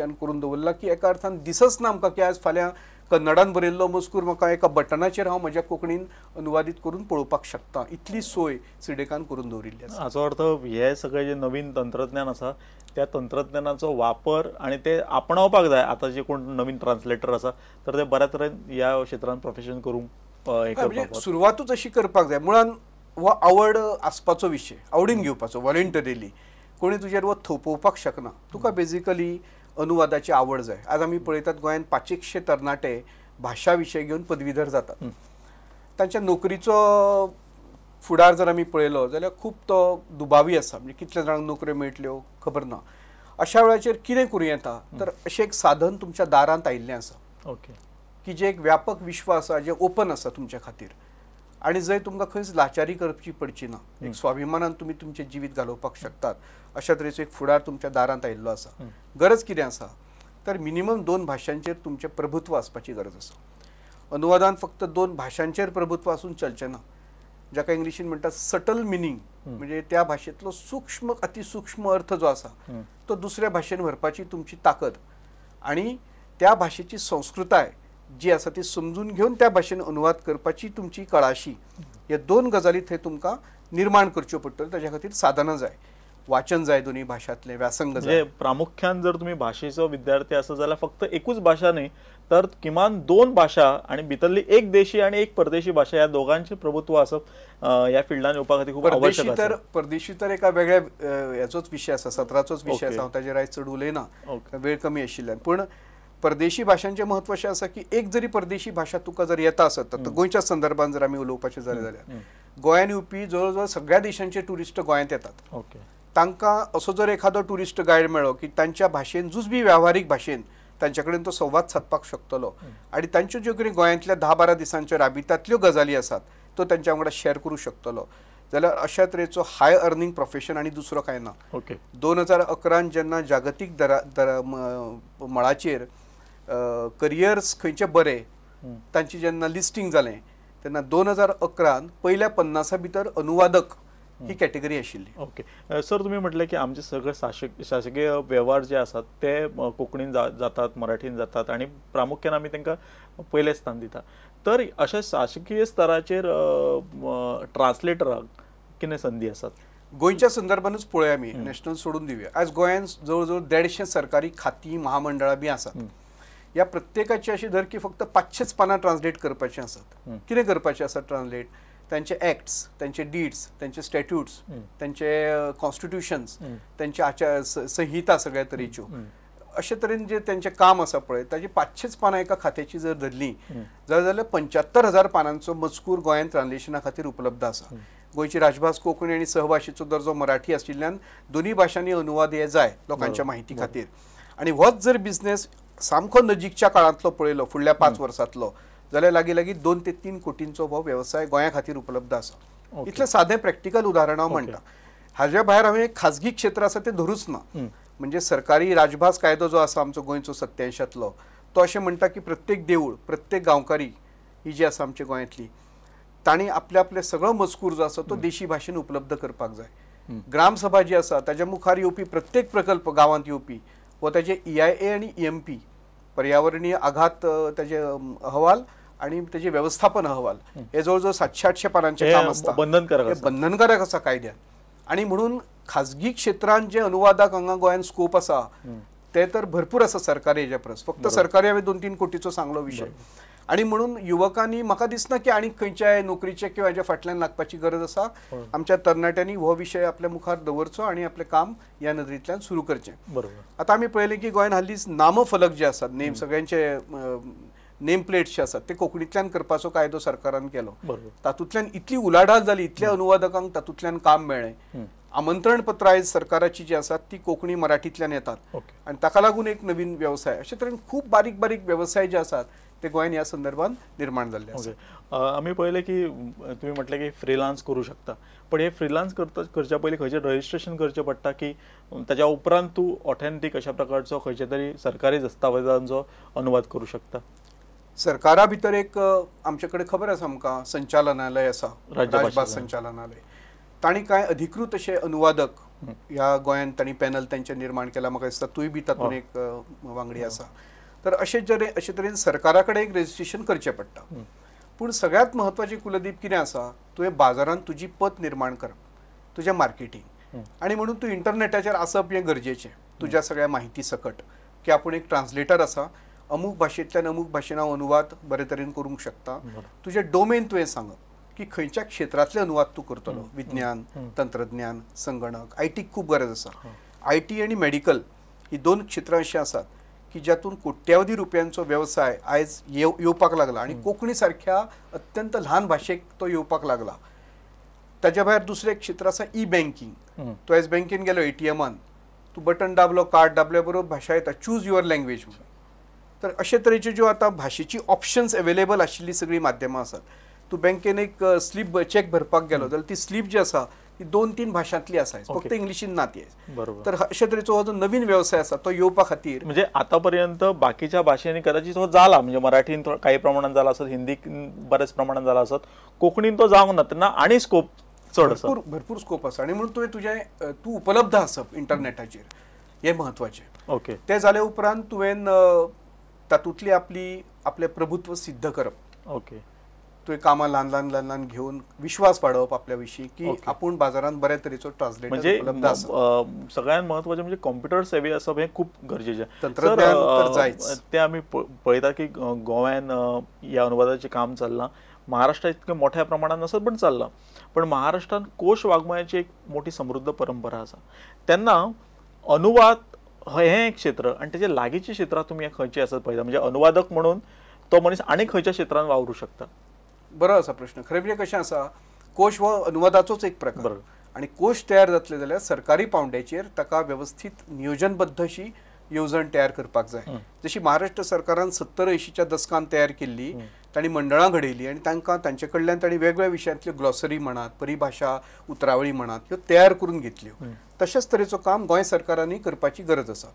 करून दवरला की एका अर्थान दिसच ना आमकां की आज फाल्यां कन्नडान बरयल्लो मजकूर म्हाका एका बटनाचेर हांव म्हज्या कोंकणीन अनुवादीत करून पळोवपाक शकता इतली सोय सिडेकान करून दवरिल्ली आसा हाचो अर्थ हे सगळे जे नवीन तंत्रज्ञान आसा त्या तंत्रज्ञानाचो वापर आणि ते आपणावपाक जाय आता जे कोण नवीन ट्रान्सलेटर आसा तर ते बऱ्या तरेन ह्या क्षेत्रान प्रोफेशन करूंक म्हणजे सुरवातूच अशी करपाक जाय मुळान हो आवड आसपाचो विशय आवडीन घेवपाचो वॉलेंटरीली कोणी तुजेर वो थोपोवपाक शकना तुका बेजिकली अनुवादाची आवड जाय आज आम्ही पळयतात गोंयांत पांचेकशे तरणाटे भाशा विशय घेवन पदवीधर जातात त्यांच्या नोकरीचं फुडार जर आम्ही पळयलो जाल्यार खूप तो दुबावी असा म्हणजे कितल्या जाणांक नोकऱ्यो हो, मेळटल्यो खबर ना अशा वेळाचेर कितें करूं येता तर अशें एक साधन तुमच्या दारांत आयिल्लें आसा ओके की जे एक व्यापक विश्व आसा जे ओपन आसा तुमच्या खातीर आणि जर तुमकां खंयच लाचारी करची पडची ना एक स्वाभिमानान तुमी तुमचे जीवित घालोवपाक शकतात अशा तरेचो एक फुडार तुमच्या दारांत आयिल्लो आसा गरज कितें आसा तर मिनिमम दोन भाशांचेर तुमचें प्रभुत्व आसपाची गरज आसा अनुवादान फक्त दोन भाशांचेर प्रभुत्व आसून चलचे ना जाका इंग्लिशीन म्हणतात सटल मिनींग म्हणजे त्या भाशेंतलो सूक्ष्म अतिसूक्ष्म अर्थ जो आसा तो दुसऱ्या भाशेन व्हरपाची तुमची ताकद आणि त्या भाशेची संस्कृताय जी आसा ती समजून घेऊन त्या भाषेन अनुवाद करपाची तुमची कळाशी हे दोन गजाली थंय तुमकां निर्माण करच्यो पडटल्यो ताज्या खातीर साधनां जाय वाचन जाय दोन्ही भाषांतले व्यासंग जाय म्हणजे प्रामुख्यान जर तुम्ही भाशेचो विद्यार्थी आसा जाल्यार फक्त एकूच भाशा न्ही तर किमान दोन भाशा आणि भितरली एक देशी आणि एक परदेशी भाषा या दोघांचे प्रभुत्व असो या फिल्डान येवपा खातीर खूप आवश्यक तर परदेशी तर एका वेगळ्या हेचोच विशय आसा सत्राचोच विशय आसा हांव ताजेर आयज चड उलयना वेळ कमी आशिल्ल्यान पूण परदेशी भाषांचे महत्व असे आसा की एक जरी परदेशी भाषा तुका जर येता असत तर गोंयच्या संदर्भात जर आम्ही उलोवपाचें जालें जाल्यार गोंयान येवपी जवळ जवळ सगळ्या देशांचे टुरिस्ट गोंयांत येतात तांकां असो जर एखादो टुरिस्ट गायड मेळ्ळो की तांच्या भाशेन जुजबी व्यावहारीक भाशेन तांचे कडेन तो संवाद साधपाक शकतलो आणि तांच्यो ज्यो कितें गोंयांतल्या धा बारा दिसांच्या राबितांतल्यो गजाली आसात तो तांच्या वांगडा शेअर करू शकतलो जाल्यार अशा तरेचो हाय अर्निंग प्रोफेशन आणि दुसरो काय ना दोन हजार अकरान जेन्ना जागतीक दरा दरा मळाचेर करियर्स खंयचे बरे तांची जेन्ना लिस्टिंग जालें तेन्ना दोन हजार अकरान पयल्या पन्नासा भितर अनुवादक ही कॅटेगरी आशिल्ली ओके सर तुमी म्हटलें की आमचे सगळे शासकीय वेव्हार जे आसात ते कोंकणीन जातात मराठीन जातात आणि प्रामुख्यान आमी तांकां पयलें स्थान दिता तर अशा शासकीय स्तराचेर ट्रान्सलेटराक किने संदी आसात गोंयच्या संदर्भानच पळोवया आमी नॅशनल सोडून दिवया आज गोंयांत जवळ जवळ देडशें सरकारी खाती महामंडळां बी आसात या प्रत्येकाची अशी धर की फक्त पाचशेच पानां ट्रान्सलेट करपाचे असतात किती करपाचे असतात ट्रान्सलेट त्यांचे ऍक्ट्स त्यांचे डीड्स त्यांचे स्टॅट्यूट्स त्यांचे कॉन्स्टिट्युशन्स त्यांचे आचार संहिता सगळ्या तरेच्यो अशे तरेन जे त्यांचे काम आसा पळय ताची पाचशेच पानां एका खात्याची जर धरली जाल्यार पंच्यात्तर हजार पानांचो मजकूर गोंयांत ट्रान्सलेशना खातीर उपलब्ध आसा गोंयची राजभास कोंकणी आनी सहभाशेचो दर्जो मराठी आशिल्ल्यान दोनी भाशांनी अनुवाद हे जाय लोकांच्या माहिती खातीर आणि होच जर बिझनेस सामको नजीकच्या काळांतलो पळयलो फुडल्या पांच वर्सांतलो जाल्यार लागीं लागीं दोन ते तीन कोटींचो हो वेवसाय गोंया खातीर उपलब्ध आसा okay. इतलें सादें प्रॅक्टिकल उदाहरण हांव म्हणटा हाज्या भायर हांवें खाजगी क्षेत्र आसा तें धरूच ना म्हणजे सरकारी राजभास कायदो जो आसा आमचो गोंयचो सत्त्यायंशांतलो तो अशें म्हणटा की प्रत्येक देवूळ प्रत्येक गांवकारी ही जी आसा आमच्या गोंयांतली तांणी आपले आपले सगळो मजकूर जो आसा तो देशी भाशेन उपलब्ध करपाक जाय ग्रामसभा जी आसा ताज्या मुखार येवपी प्रत्येक प्रकल्प गांवांत येवपी व त्याचे ई आय ए आणि ई एम पी पर्यावरणीय आघात त्याचे अहवाल आणि त्याचे व्यवस्थापन अहवाल हे जवळजवळ सातशे आठशे पानांचे काम असतात बंधनकारक बंधनकारक असा कायद्या आणि म्हणून खाजगी क्षेत्रांत जे अनुवादक हांगा गोंयान स्कोप असा ते तर भरपूर आसा सरकारी याच्या परस फक्त सरकारी हवे दोन तीन कोटीचं सांगलो विषय आणि म्हणून युवकांनी म्हाका दिसना की आणि खंयच्याय नोकरीचे किंवा ह्याच्या फाटल्यान लागपाची गरज असा हो. आमच्या तरणाट्यांनी हो विषय आपल्या मुखार दवरचो आणि आपले काम या नदरेंतल्यान सुरू करचें बरोबर आता आम्ही पळयलें की गोंयान हालींच नामफलक जे असतात नेम सगळ्यांचे नेम प्लेट्स जे असतात ते कोंकणीतल्यान करपाचो कायदो सरकारान केलो तातूंतल्यान इतली उलाढाल झाली इतल्या अनुवादकांक तातूंतल्यान काम मेळ्ळें आमंत्रण पत्र आयज सरकाराची जी आसात ती कोंकणी मराठीतल्यान येतात आणि ताका लागून एक नवीन व्यवसाय अशे तरेन खूप बारीक बारीक व्यवसाय जे आसात ते गोयन या संदर्भात निर्माण झाले आसा आम्ही पहिले की तुम्ही म्हटलें की फ्रिलान्स करू शकता पण हे फ्रीलान्स करता करच्या पहिले खंयचें रजिस्ट्रेशन करचें पडटा की त्याच्या उपरांत तू ऑथेंटिक अशा प्रकारचो खंयचे तरी सरकारी दस्तावेजांचो अनुवाद करू शकता सरकारा भितर एक आमचे खबर आसा आमकां संचालनालय आसा संचालनालय ताणी काय अधिकृत असे अनुवादक ह्या गोंयांत तांणी पॅनल त्यांचे निर्माण केला म्हाका दिसता तूंय बी तातूंत हो. एक वांगडी आसा तर असे जरे असे तरेन सरकारा एक रेजिस्ट्रेशन करचे पडटा पूण सगळ्यात महत्वाची कुलदीप कितें आसा तुवें बाजारांत तुजी पत निर्माण करप तुजें मार्केटींग आणि म्हणून तू इंटरनेटाचेर आसप हें गरजेचे तुज्या सगळ्या माहिती सकट की आपूण एक ट्रान्सलेटर आसा अमूक भाशेंतल्यान अमूक भाशेन हांव अनुवाद बरे तरेन करूंक शकता तुझे डोमेन तुवें सांगप की खंयच्या क्षेत्रातले अनुवाद तू करतलो विज्ञान तंत्रज्ञान संगणक आय खूप खूब गरज आसा आयटी आणि मेडिकल ही दोन क्षेत्रां अशीं आसात की ज्यातून कोट्यावधी रुपयांचो व्यवसाय आज येऊपाक लागला आणि कोकणी सारख्या अत्यंत लहान भाशेक तो येवपाक लागला ताच्या भायर दुसरें एक क्षेत्र आसा ई बँकिंग तो एस बँकेन गेलो एटीएमान तू बटन दाबलो कार्ड दाबल्या बरोबर भाशा येता चूज युअर लँग्वेज तर अशा तरेच्यो ज्यो आता भाषेची ऑप्शन्स अवेलेबल आशिल्ली सगळी माध्यमां आसात तू बँकेन एक स्लीप चेक भरपाक गेलो जाल्यार ती स्लीप जी आसा ती दोन तीन भाशांतली आसा फक्त इंग्लिशीन ना ती बरोबर तर अशे तरेचो जो नवीन व्यवसाय आसा तो येवपा खातीर म्हणजे आतापर्यंत बाकीच्या भाषेने कदाचित हो जाला म्हणजे मराठीन काही प्रमाणात झाला असत हिंदी बऱ्याच प्रमाणात झाला असत कोकणीन तो जावंक ना तेन्ना आणि स्कोप चड भरपूर भरपूर स्कोप असा आणि म्हणून तुवें तुजें तू उपलब्ध आसप इंटरनेटाचेर हे महत्वाचे ओके ते झाले उपरांत तुवें तातूंतली आपली आपले प्रभुत्व सिद्ध करप ओके तो कामा लहान लहान लहान लहान घेऊन विश्वास वाढवप आपल्याविषयी की आपण बाजारात बऱ्या तरेचो ट्रान्सलेट म्हणजे सगळ्यात सगळ्यांत महत्वाचे म्हणजे कॉम्प्युटर सेवे असं हे खूप गरजेचे तंत्रज्ञान ते आम्ही पळतात की गोव्यान या अनुवादाचे काम चालला महाराष्ट्र इतकं मोठ्या प्रमाणात नसत पण चाललं पण महाराष्ट्रात कोश वाङ्मयाची एक मोठी समृद्ध परंपरा असा त्यांना अनुवाद हे एक क्षेत्र आणि त्याच्या लागीचे क्षेत्रात तुम्ही खंयची असत पळयता म्हणजे अनुवादक म्हणून तो मनीस आणि खंयच्या क्षेत्रात वावरू शकता बरो असा प्रश्न खरं म्हणजे कशें असा कोश व अनुवादाचोच एक प्रकार आणि कोश तयार जातले जाल्यार सरकारी पावंड्याचेर ताका व्यवस्थित नियोजनबद्ध अशी येवजण तयार करपाक जाय जशी महाराष्ट्र सरकारान सत्तर अंयशीच्या दसकान तयार केल्ली तांणी मंडळां घडयली आनी तांकां तांचे कडल्यान तांणी वेगवेगळ्या विशयांतल्यो ग्लॉसरी म्हणात परिभाशा उतरावळी म्हणात ह्यो तयार करून घेतल्यो तशेंच तरेचो काम गोंय सरकारांनी करपाची गरज आसा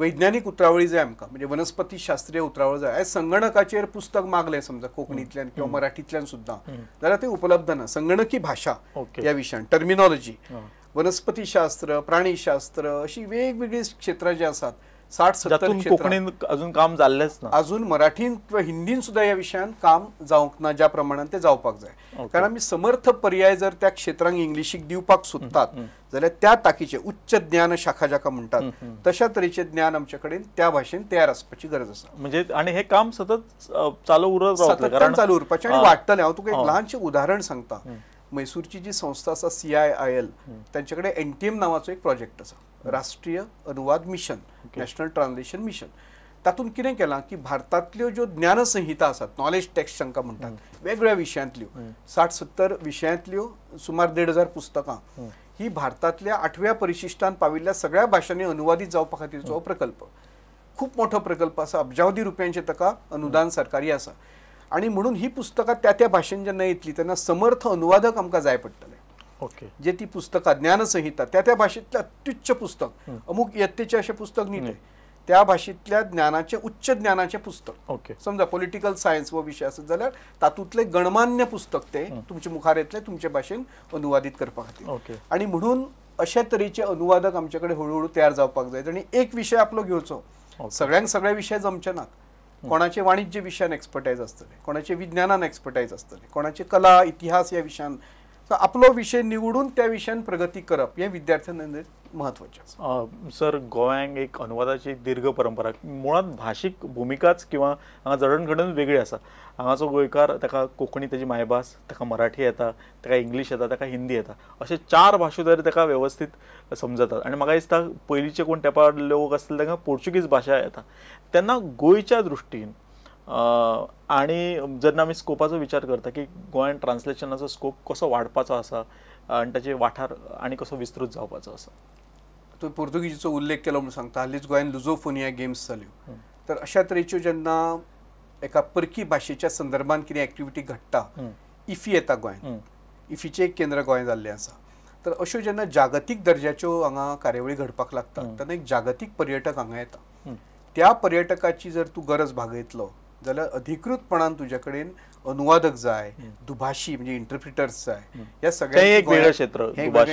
वैज्ञानिक उतरावळी आमकां म्हणजे वनस्पती शास्त्रीय उतरावळ जाय आयज संगणकाचेर पुस्तक मागलें समजा कोंकणीतल्यान किंवा मराठीतल्यान सुद्दां जाल्यार ते उपलब्ध ना संगणकी भाशा ह्या विशयान टर्मिनॉलॉजी वनस्पतीशास्त्र प्राणीशास्त्र अशी वेगवेगळी क्षेत्रां जी आसात साठ सत्तर कोंकणीन अजून काम जाल्लेंच ना अजून मराठीन किंवा हिंदीन सुद्धा ह्या विशयान काम जावंक ना ज्या प्रमाणात ते जावपाक जाय कारण आमी समर्थ पर्याय जर त्या क्षेत्रांक इंग्लिशीक दिवपाक सोदतात जाल्यार त्या ताकीचे उच्च ज्ञान शाखा जाका म्हणटात तशा तरेचे ज्ञान आमचे कडेन त्या भाशेन तयार आसपाची गरज आसा म्हणजे आणि हे काम सतत चालू उरत सतत चालू उरपाचें आनी वाडटलें हांव तुका एक ल्हानशें उदाहरण सांगता म्हैसूरची जी संस्था आसा सी आय आय एल तांचे कडेन एनटीएम नांवाचो एक प्रोजेक्ट आसा राष्ट्रीय अनुवाद मिशन नॅशनल ट्रान्सलेशन मिशन तातून कितें केलां की भारतांतल्यो ज्यो ज्ञानसंहिता आसात नॉलेज टॅक्स्ट तांकां म्हणटात वेगळ्या विशयांतल्यो साठ सत्तर विशयांतल्यो सुमार देड हजार पुस्तकां ही भारतातल्या आठव्या परिशिष्टात पाविल्ल्या सगळ्या भाशांनी अनुवादीत जावपा खातीरचो प्रकल्प खूप मोठो प्रकल्प असा अब्जावधी रुपयांचे ताका अनुदान सरकारी असा आणि म्हणून ही पुस्तकां त्या त्या भाशेन जेन्ना येतली तेन्ना समर्थ अनुवादक आमकां जाय पडटले ओके जे ती पुस्तकं ज्ञानसंहिता त्या त्या भाषेतलं अत्युच्च पुस्तक अमुक यत्तेचे असे पुस्तक नीट त्या भाषेतल्या ज्ञानाचे उच्च ज्ञानाचे पुस्तक ओके समजा पॉलिटिकल सायन्स व विषय असेल जाल्यार तातूंतले गणमान्य पुस्तक ते तुमचे मुखार येतले तुमचे भाशेन अनुवादित करपा खातीर आणि म्हणून अशा तरेचे अनुवादक आमचे कडेन हळूहळू तयार जावपाक जाय आणि एक विषय आपलो घेवचो सगळ्यांक सगळे विषय जमचे नात कोणाचे वाणिज्य विषयान एक्सपर्टायज आसतले कोणाचे विज्ञानान एक्सपर्टायज असतले कोणाचे कला इतिहास या विषयान सो आपलो विशय निवडून त्या विशयान प्रगती करप हें विद्यार्थ्यांना म्हत्वाचें म्हणजे सर गोव्यांक एक अनुवादाची दीर्घ परंपरा मुळात भाषिक भूमिकाच किंवा हांगा जडण वेगळी असा हांगाचो गोयकार ताका कोकणी त्याची मायभास ताका मराठी येता ताका इंग्लिश येता ताका हिंदी येता असे चार भाशो जरी ताका व्यवस्थित समजतात आणि म्हाका दिसता पयलींचे कोण तेंपार लोक असतील त्यांना पोर्चुगीज भाषा येता त्यांना गोयच्या दृष्टीन आणि जेन्ना आम्ही स्कोपाचा विचार करता की गोंयान ट्रान्सलेशनाचो स्कोप कसं वाढपाचा असा आणि त्याचे वाठार आणि कसं विस्तृत जावपाचो आसा तुवें पोर्तुगीजीचा उल्लेख केला म्हणून सांगता हल्लीच गोयन लुझोफोनिया गेम्स जाल्यो तर अशा तरेच्यो जेन्ना एका परकी भाषेच्या संदर्भात कितें एक्टिविटी घडटा इफी येता गोयन इफीचें एक केंद्र गोंय जाल्लें आसा तर अश्यो जेन्ना जागतीक दर्जाच्यो हांगा कार्यावळी घडपाक लागतात तेन्ना एक जागतीक पर्यटक हांगा येता त्या पर्यटकाची जर तू गरज भागयतलो जाल्यार अधिकृतपणान तुज्या कडेन अनुवादक जाय दुभाशी म्हणजे इंटरप्रिटर्स जाय ह्या सगळ्या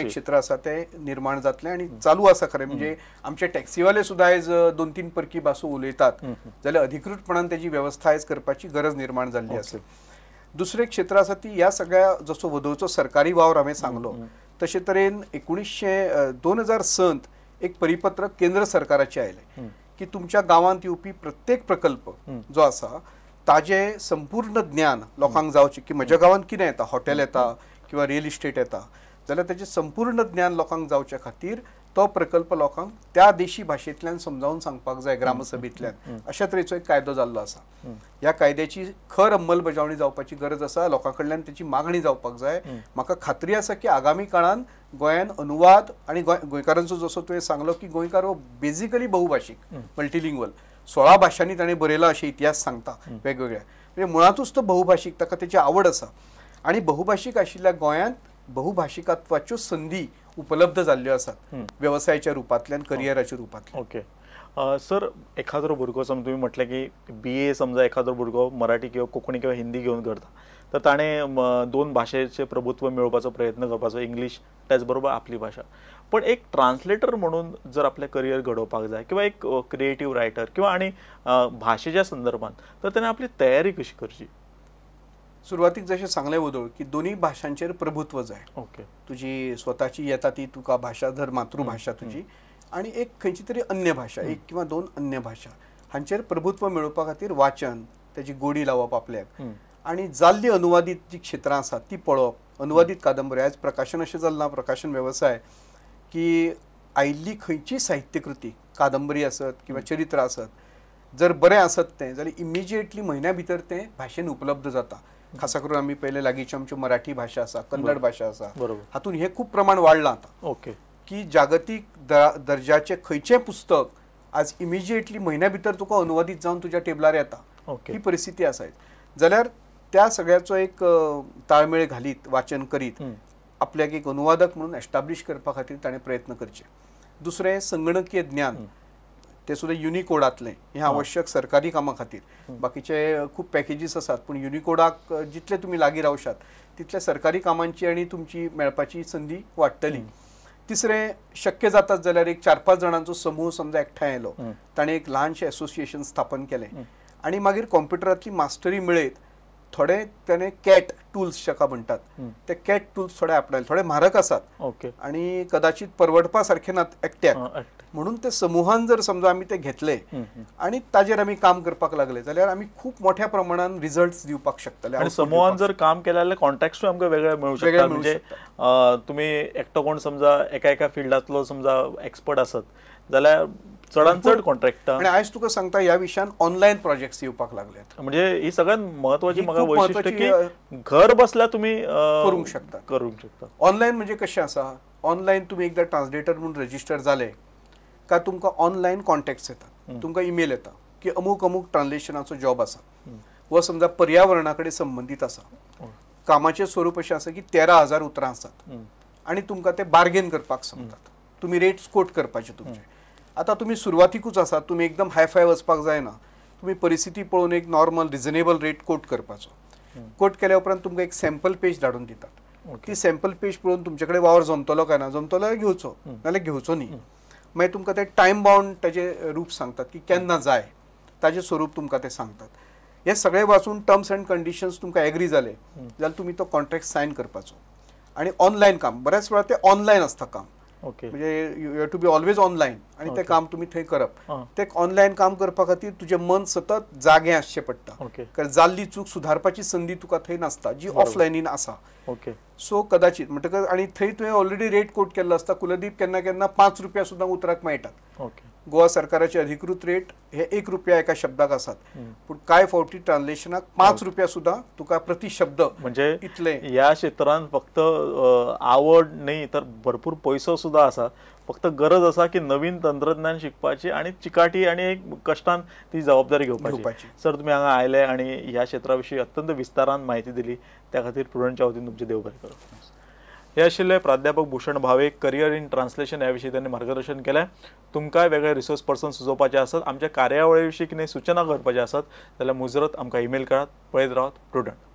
क्षेत्र असा आसा तें निर्माण जातले आणि चालू आसा खरें म्हणजे आमचे टॅक्सीवाले सुद्दां आयज दोन तीन परकी भासो उलयतात जाल्यार अधिकृतपणान तेजी वेवस्था आयज करपाची गरज निर्माण जाल्ली आसा दुसरे क्षेत्र आसा ती ह्या सगळ्या जसो वदोचो सरकारी वावर हांवें सांगलो तशे तरेन एकुणीशे दोन हजार संत एक परिपत्रक केंद्र सरकाराचे आयले की तुमच्या गावांत येऊपी प्रत्येक प्रकल्प जो आसा ताजे संपूर्ण ज्ञान लोकांक जावचें की म्हज्या गांवांत कितें येता हॉटेल येता किंवा रियल इस्टेट येता जाल्यार ताजें संपूर्ण ज्ञान लोकांक जावचे खातीर तो प्रकल्प लोकांक त्या देशी भाशेंतल्यान समजावून सांगपाक जाय ग्रामसभेंतल्यान अशा तरेचो एक कायदो जाल्लो आसा ह्या कायद्याची खर अंमलबजावणी जावपाची गरज आसा लोकां कडल्यान तेची मागणी जावपाक जाय म्हाका खात्री आसा की आगामी काळान गोंयान अनुवाद आनी गोंयकारांचो जसो तुवें सांगलो की गोंयकार हो बेजिकली बहुभाशीक मल्टिलिंग्वल सोळा भाशांनी ताणें बरयला अशें इतिहास सांगता वेगवेगळ्या म्हणजे मुळांतूच तो बहुभाशीक ताका तेची आवड आसा आनी बहुभाशीक आशिल्ल्या गोंयांत बहुभाषिकत्वाच्यो संदी उपलब्ध जाल्ल्यो आसात वेवसायाच्या रुपांतल्यान करियराच्या रूपातल्या ओके सर एखादो भुरगो समजा तुमी म्हटलें की बी ए समजा एखादो भुरगो मराठी किंवा कोंकणी किंवा हिंदी घेऊन करता तर ताणें दोन भाशेचें प्रभुत्व मेळोवपाचो प्रयत्न करपाचो इंग्लिश त्याच बरोबर आपली भाषा पण एक ट्रान्सलेटर म्हणून जर आपले करियर घडोवपाक जाय किंवा एक क्रिएटीव रायटर किंवा आणि भाषेच्या संदर्भात तर त्याने आपली तयारी कशी करची सुरुवातीक जसे सांगले उदो की दोन्ही भाषांचे प्रभुत्व जाय ओके तुझी स्वतःची येता ती तुका भाशा धर मातृभाशा तुजी आनी एक खंयची तरी अन्य भाषा एक किंवा दोन अन्य भाषा हांचेर प्रभुत्व मेळोवपा खातीर वाचन त्याची गोडी लावप आपल्याक आणि जाल्ली अनुवादित जी क्षेत्रां असतात ती पळोवप अनुवादित कादंबरी आज प्रकाशन अशें झालं प्रकाशन व्यवसाय की आयिल्ली खंयची साहित्य कृती कादंबरी असत किंवा चरित्र असत जर बरे असत ते जर इमिजिएटली महिन्या भितर ते भाशेन उपलब्ध जाता खासा करून आम्ही पहिले लागीची आमची मराठी भाषा असा कन्नड भाषा असा हातून हे खूप प्रमाण वाढलं आता ओके की जागतिक दर्जाचे खंयचें पुस्तक आज इमिजिएटली म्हयन्या भितर तुका अनुवादित जाऊन तुझ्या टेबलार येता ही परिस्थिती असायची जाल्यार त्या सगळ्याचो एक ताळमेळ घालीत वाचन करीत आपल्याक एक अनुवादक म्हणून एस्टाब्लीश करपा खातीर ताणें प्रयत्न करचे दुसरे संगणकीय ज्ञान ते सुद्धा युनिकोडातले हे आवश्यक सरकारी कामा खातीर बाकीचे खूप पॅकेजीस असतात पण युनिकोडाक जितले तुम्ही लागीं राहशात तितले सरकारी कामांची आणि तुमची मेळपाची संदी वाटतली तिसरे शक्य जातात जाल्यार एक चार पाच जाणांचो समूह समजा एकठांय आयलो ताणें एक ल्हानशें असोसिएशन स्थापन केलें आणि मागीर कॉम्प्युटरांतली मास्टरी मेळयत थोडे त्याने कॅट टूल्स शका म्हणतात ते कॅट टूल्स थोडे आपणायला थोडे म्हारग असतात ओके आणि कदाचित परवडपा सारखे ना एकट्याक म्हणून ते समूहान जर समजा आम्ही ते घेतले आणि ताजेर आम्ही काम करपाक लागले जाल्यार आम्ही खूप मोठ्या प्रमाणात रिझल्ट दिवपाक शकतले आणि समूहान जर काम केले जाल्यार कॉन्टॅक्ट आमकां वेगळे मिळू शकता म्हणजे तुम्ही एकटो कोण समजा एका एका फिल्डातलो समजा एक्सपर्ट असत जाल्यार चडान चड हो. आणि आनी तुका सांगता ह्या विशयान ऑनलाईन प्रोजेक्ट्स येवपाक लागल्यात म्हणजे ही सगळ्यात महत्वाची घर बसल्या तुम्ही करू शकता करू शकता ऑनलायन म्हणजे कसे असा ऑनलाईन तुम्ही एकदा ट्रान्सलेटर म्हणून रजिस्टर झाले का तुमकां ऑनलाईन कॉन्टेक्ट्स येतात तुमकां ईमेल येतात की अमुक अमुक ट्रान्सलेशनचा जॉब असा व समजा पर्यावरणाकडे संबंधित असा हो. कामाचे स्वरूप असे असं की तेरा हजार उतरां आसात आनी तुमकां ते बार्गेन करपाक सांगतात तुमी रेट्स कोट करपाचे तुमचे आता तुम्ही सुरवातीकूच असा तुम्ही एकदम हाय फाय वचपाक जायना तुम्ही परिस्थिती पळोवन एक नॉर्मल रिजनेबल रेट कोट करपाचो कोट केल्या उपरांत तुमकां एक सॅम्पल पेज धाडून दितात ती सॅम्पल पेज पळोवन तुमचे कडेन वावर जमतलो काय ना जमतलो घेवचो नाल्यार घेवचो न्ही मागीर तुमकां ते टायम बाउंड ताजे रूप सांगतात की केन्ना जाय ताजें स्वरूप तुमकां ते सांगतात हे सगळे वाचून टर्म्स अँड कंडिशन्स तुमकां एग्री जाले जाल्यार तुमी तो कॉन्ट्रॅक्ट सायन करपाचो आणि ऑनलायन काम बऱ्याच वेळा ते ऑनलायन असता काम म्हणजे you have to be always online आणि ते काम तुम्ही थंय करप ते ऑनलायन काम करपा खातीर तुजें मन सतत जागें आसचें पडटा कारण जाल्ली चूक सुधारपाची संधी तुका थंय नासता जी ऑफलायनीन आसा ओके सो कदाचित म्हणटकच आणि थंय तुवें ऑलरेडी रेट कोट केल्लो आसता कुलदीप केन्ना केन्ना पांच रुपया सुद्दां उतराक मेळटात ओके गोवा सरकाराचे अधिकृत रेट हे एक रुपया एका शब्दाक असतात पण कांय फावटी ट्रान्सलेशनाक पांच रुपया सुद्धा तुका प्रति शब्द म्हणजे इतले ह्या क्षेत्रांत फक्त आवड नाही तर भरपूर पैसा सुद्धा असा फक्त गरज असा की नवीन तंत्रज्ञान शिकपाची आणि चिकाटी आणि एक कष्टान ती जबाबदारी घेऊपाची सर तुम्ही हांगा आयले आणि ह्या क्षेत्राविषयी अत्यंत विस्तारान माहिती दिली त्या खातीर प्रुडंटच्या वतीन तुमचे देव बरे करू हे आशिल्ले प्राध्यापक Bhushan Bhave career in translation ह्या त्यांनी मार्गदर्शन केलें तुमकांय वेगळे रिसोर्स पर्सन सुचोवपाचे आसत आमच्या कार्यावळीविषयी विशीं कितें सूचना करपाचे असत जाल्यार मुजरत आमकां ईमेल करात पळयत राहत प्रुडंट